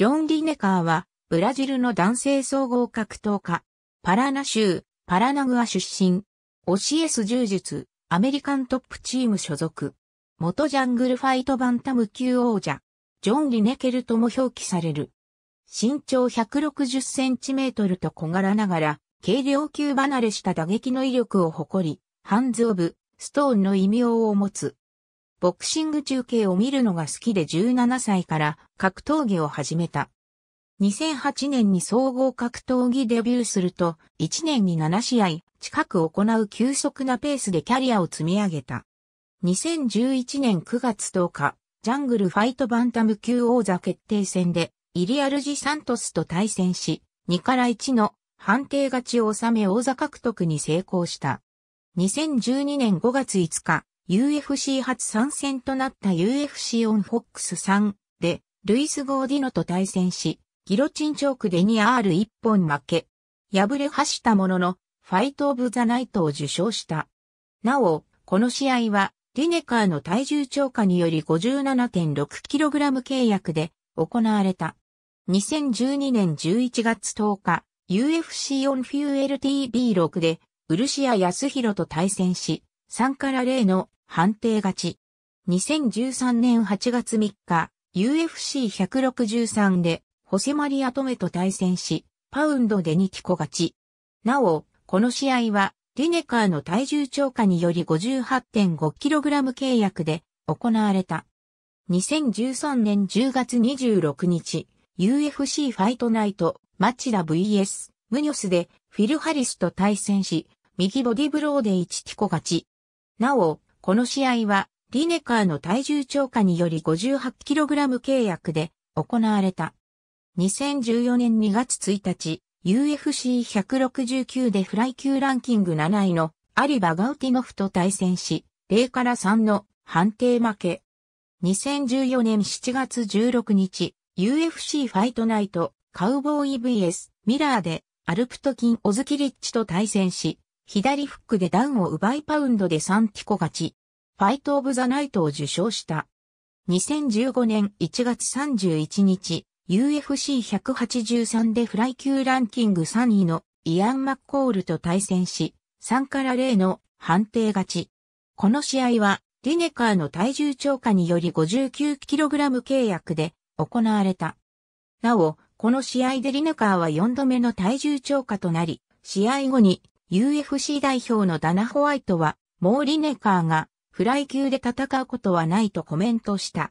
ジョン・リネカーは、ブラジルの男性総合格闘家、パラナ州、パラナグア出身、オシエス柔術、アメリカントップチーム所属、元ジャングルファイトバンタム級王者、ジョン・リネケルとも表記される。身長160センチメートルと小柄ながら、軽量級離れした打撃の威力を誇り、ハンズ・オブ・ストーンの異名を持つ。ボクシング中継を見るのが好きで17歳から格闘技を始めた。2008年に総合格闘技デビューすると、1年に7試合近く行う急速なペースでキャリアを積み上げた。2011年9月10日、ジャングルファイトバンタム級王座決定戦で、イリアルジ・サントスと対戦し、2から1の判定勝ちを収め王座獲得に成功した。2012年5月5日、UFC 初参戦となった UFC オンフォックス3で、ルイス・ゴーディノと対戦し、ギロチンチョークで 2R1 本負け。敗れ走ったものの、ファイト・オブ・ザ・ナイトを受賞した。なお、この試合は、リネカーの体重超過により 57.6kg 契約で行われた。2012年11月10日、UFC オンフューエル t b 6で、ウルシア・ヤスヒロと対戦し、3から0の判定勝ち。2013年8月3日、UFC163 で、ホセマリアトメと対戦し、パウンドで2ィコ勝ち。なお、この試合は、リネカーの体重超過により 58.5kg 契約で行われた。2013年10月26日、UFC ファイトナイト、マチダ VS、ムニョスでフィル・ハリスと対戦し、右ボディブローで1ィコ勝ち。なお、この試合は、リネカーの体重超過により 58kg 契約で行われた。2014年2月1日、UFC169 でフライ級ランキング7位のアリバ・ガウティノフと対戦し、0から3の判定負け。2014年7月16日、UFC ファイトナイト、カウボーイ vs ミラーでアルプトキン・オズキリッチと対戦し、左フックでダウンを奪いパウンドでサンティコ勝ち。ファイト・オブ・ザ・ナイトを受賞した。2015年1月31日、UFC183 でフライ級ランキング3位のイアン・マッコールと対戦し、3から0の判定勝ち。この試合は、リネカーの体重超過により 59kg 契約で行われた。なお、この試合でリネカーは4度目の体重超過となり、試合後に UFC 代表のダナ・ホワイトは、もうリネカーがフライ級で戦うことはないとコメントした。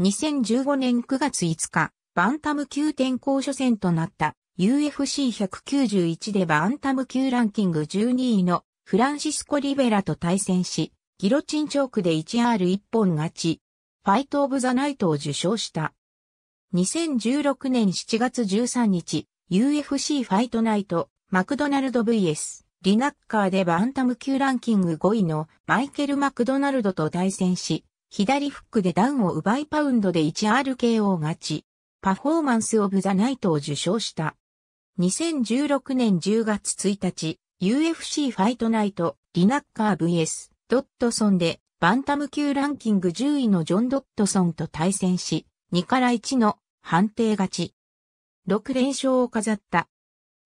2015年9月5日、バンタム級転向初戦となった UFC191 でバンタム級ランキング12位のフランシスコ・リベラと対戦し、ギロチンチョークで 1R1 本勝ち、ファイト・オブ・ザ・ナイトを受賞した。2016年7月13日、UFC ファイトナイト、マクドナルド VS リナッカーでバンタム級ランキング5位のマイケル・マクドナルドと対戦し、左フックでダウンを奪いパウンドで 1RKO 勝ち、パフォーマンス・オブ・ザ・ナイトを受賞した。2016年10月1日、UFC ファイトナイト、リナッカー VS、ドットソンで、バンタム級ランキング10位のジョン・ドットソンと対戦し、2から1の判定勝ち。6連勝を飾った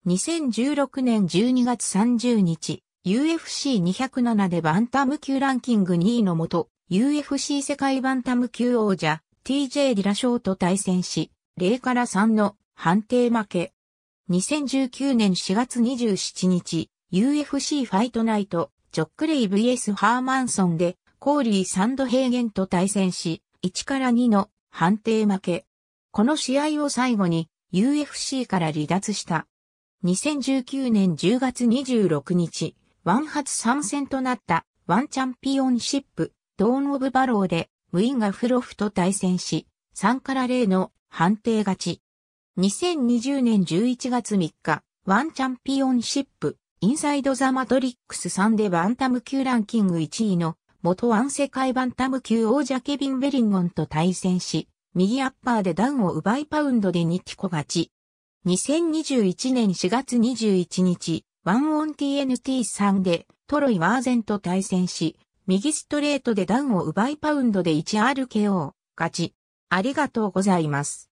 2016年12月30日、UFC207 でバンタム級ランキング2位のもと、UFC 世界バンタム級王者、TJ リラショーと対戦し、0から3の判定負け。2019年4月27日、UFC ファイトナイト、ジョックレイ VS ハーマンソンで、コーリー・サンドヘイゲンと対戦し、1から2の判定負け。この試合を最後に UFC から離脱した。2019年10月26日、ワン発参戦となったワンチャンピオンシップ、ドーン・オブ・バローで、ムインガ・フロフと対戦し、3から0の判定勝ち。2020年11月3日、ワンチャンピオンシップ、インサイド・ザ・マトリックス3でバンタム級ランキング1位の、元ワン世界バンタム級王者ケビン・ベリンゴンと対戦し、右アッパーでダウンを奪いパウンドで2テコ勝ち。2021年4月21日、ワンオン TNT3 でトロイ・ワーゼンと対戦し、右ストレートでダウンを奪いパウンドで 1RKO、勝ち。ありがとうございます。